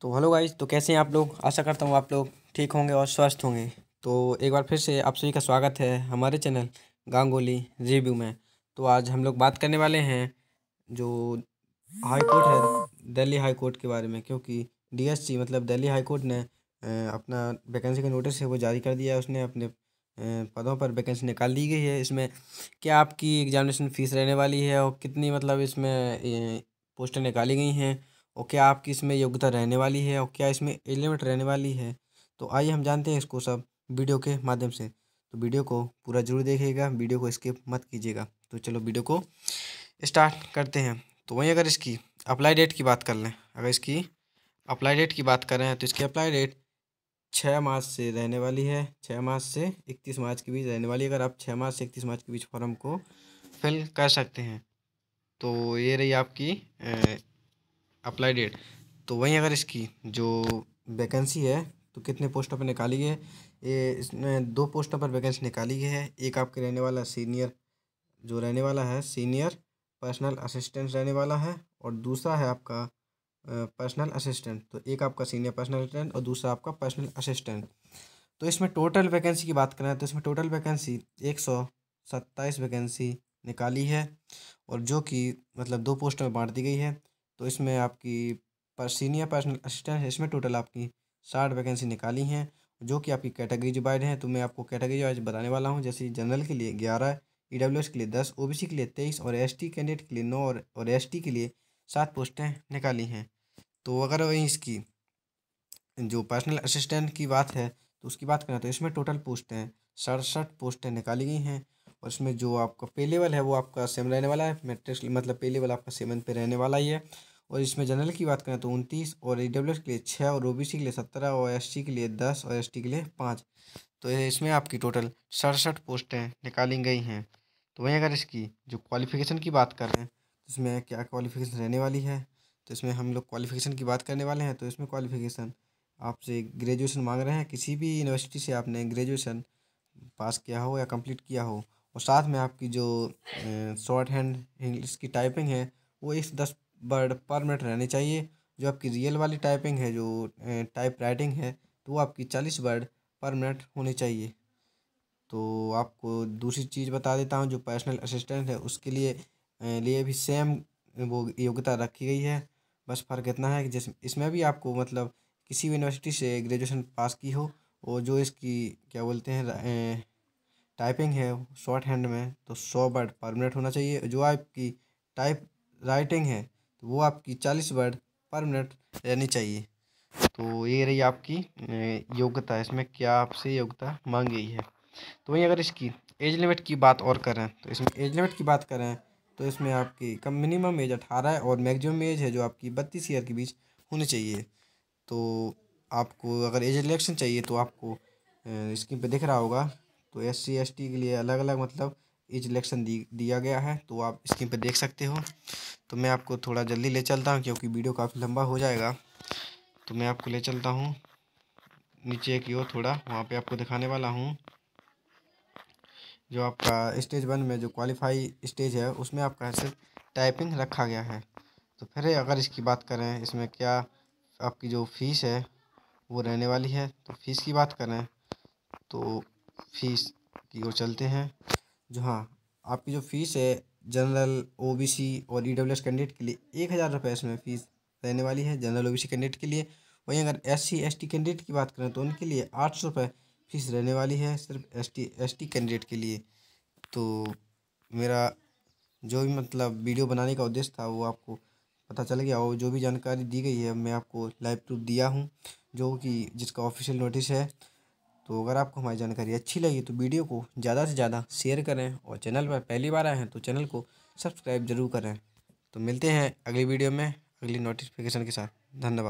तो hello guys तो कैसे हैं आप लोग आशा करता हूँ आप लोग ठीक होंगे और स्वस्थ होंगे तो एक बार फिर से आप सभी का स्वागत है हमारे चैनल गांगोली रिव्यू में तो आज हम लोग बात करने वाले हैं जो हाई कोर्ट है दिल्ली हाई कोर्ट के बारे में क्योंकि डीएससी मतलब दिल्ली हाई कोर्ट ने अपना वैकेंसी का नोटिस है वो जारी कर दिया है उसने अपने पदों पर वैकेंसी निकाल दी गई है इसमें क्या आपकी एग्जामिनेशन फ़ीस रहने वाली है और कितनी मतलब इसमें पोस्टें निकाली गई हैं और क्या आपकी इसमें योग्यता रहने वाली है और क्या इसमें एलिमेंट रहने वाली है तो आइए हम जानते हैं इसको सब वीडियो के माध्यम से तो वीडियो को पूरा जरूर देखिएगा वीडियो को स्किप मत कीजिएगा तो चलो वीडियो को स्टार्ट करते हैं तो वहीं अगर इसकी अप्लाई डेट की बात कर लें अगर इसकी अप्लाई डेट की बात करें तो इसकी अप्लाई डेट छः मार्च से रहने वाली है छः मार्च से इकतीस मार्च के बीच रहने वाली है अगर आप छः मार्च से इकतीस मार्च के बीच फॉर्म को फिल कर सकते हैं तो ये रही आपकी अप्लाई डेट तो वहीं अगर इसकी जो वैकेंसी है तो कितने पोस्टों पर निकाली है ये इसमें दो पोस्टों पर वैकेंसी निकाली गई है एक आपके रहने वाला सीनियर जो रहने वाला है सीनियर पर्सनल असिस्टेंट रहने वाला है और दूसरा है आपका पर्सनल असिस्टेंट तो एक आपका सीनियर पर्सनल असिस्टेंट और दूसरा आपका पर्सनल असिस्टेंट तो इसमें टोटल वैकेंसी की बात करें तो इसमें टोटल वैकेंसी एक सौ सत्ताईस वैकेंसी निकाली है और जो कि मतलब दो पोस्टों में बांट दी गई है तो इसमें आपकी पर सीनियर पर्सनल असिस्टेंट है इसमें टोटल आपकी साठ वैकेंसी निकाली हैं जो कि आपकी कैटेगरीज वाइड हैं तो मैं आपको कैटेगरी वाइज बताने वाला हूँ जैसे जनरल के लिए ग्यारह ई के लिए दस ओ के लिए तेईस और एस कैंडिडेट के लिए नौ और और एस के लिए सात पोस्टें निकाली हैं तो अगर वहीं इसकी जो पर्सनल असिस्टेंट की बात है तो उसकी बात करें तो इसमें टोटल पोस्टें सड़सठ पोस्टें निकाली गई हैं और इसमें जो आपका पे लेवल है वो आपका सेम रहने वाला है मेट्रिक्स मतलब पे लेवल आपका सेवन पे रहने वाला ही है और इसमें जनरल की बात करें तो उनतीस और ई डब्ल्यू के लिए छः और ओ के लिए सत्रह और एस के लिए दस और एस के लिए पाँच तो इसमें आपकी टोटल सड़सठ पोस्टें निकाली गई हैं तो वहीं अगर इसकी जो क्वालिफ़िकेशन की बात कर रहे हैं तो इसमें क्या क्वालिफ़िकेशन रहने वाली है तो इसमें हम लोग क्वालिफ़िकेशन की बात करने वाले हैं तो इसमें क्वालिफ़िकेशन आपसे ग्रेजुएशन मांग रहे हैं किसी भी यूनिवर्सिटी से आपने ग्रेजुएशन पास किया हो या कंप्लीट किया हो और साथ में आपकी जो शॉर्ट हैंड इंग्लिश की टाइपिंग है वो इस दस बट पर मिनट रहनी चाहिए जो आपकी रियल वाली टाइपिंग है जो टाइप राइटिंग है तो वो आपकी चालीस वर्ड पर मिनट होनी चाहिए तो आपको दूसरी चीज़ बता देता हूँ जो पर्सनल असिस्टेंट है उसके लिए लिए भी सेम वो योग्यता रखी गई है बस फ़र्क इतना है कि जिस इसमें भी आपको मतलब किसी भी यूनिवर्सिटी से ग्रेजुएशन पास की हो और जो इसकी क्या बोलते हैं टाइपिंग है शॉर्ट हैंड में तो सौ वर्ड पर मिनट होना चाहिए जो आपकी टाइप राइटिंग है तो वो आपकी चालीस वर्ड पर मिनट रहनी चाहिए तो ये रही आपकी योग्यता इसमें क्या आपसे योग्यता मांग गई है तो वहीं अगर इसकी एज लिमिट की बात और करें तो इसमें एज लिमिट की बात करें तो इसमें आपकी कम मिनिमम एज अठारह है और मैक्सिमम एज है जो आपकी बत्तीस ईयर के बीच होनी चाहिए तो आपको अगर एज रिलेक्शन चाहिए तो आपको स्क्रीन पे दिख रहा होगा तो एस सी एस टी के लिए अलग अलग मतलब एज रिलेक्शन दी दिया गया है तो आप स्क्रीन पे देख सकते हो तो मैं आपको थोड़ा जल्दी ले चलता हूँ क्योंकि वीडियो काफ़ी लंबा हो जाएगा तो मैं आपको ले चलता हूँ नीचे की ओर थोड़ा वहाँ पे आपको दिखाने वाला हूँ जो आपका स्टेज वन में जो क्वालिफाई स्टेज है उसमें आपका सिर्फ टाइपिंग रखा गया है तो फिर अगर इसकी बात करें इसमें क्या आपकी जो फ़ीस है वो रहने वाली है तो फ़ीस की बात करें तो फीस की ओर चलते हैं जो हाँ आपकी जो फ़ीस है जनरल ओबीसी और ई डब्ल्यू एस कैंडिडेट के लिए एक हज़ार रुपये इसमें फ़ीस रहने वाली है जनरल ओबीसी कैंडिडेट के लिए वहीं अगर S C S T candidate की बात करें तो उनके लिए आठ सौ रुपये फीस रहने वाली है सिर्फ S T S T candidate के लिए तो मेरा जो भी मतलब वीडियो बनाने का उद्देश्य था वो आपको पता चल गया और जो भी जानकारी दी गई है मैं आपको लाइव प्रूफ दिया हूँ जो कि जिसका ऑफिशियल नोटिस है तो अगर आपको हमारी जानकारी अच्छी लगी तो वीडियो को ज़्यादा से ज़्यादा शेयर करें और चैनल पर पहली बार आए हैं तो चैनल को सब्सक्राइब जरूर करें तो मिलते हैं अगली वीडियो में अगली नोटिफिकेशन के साथ धन्यवाद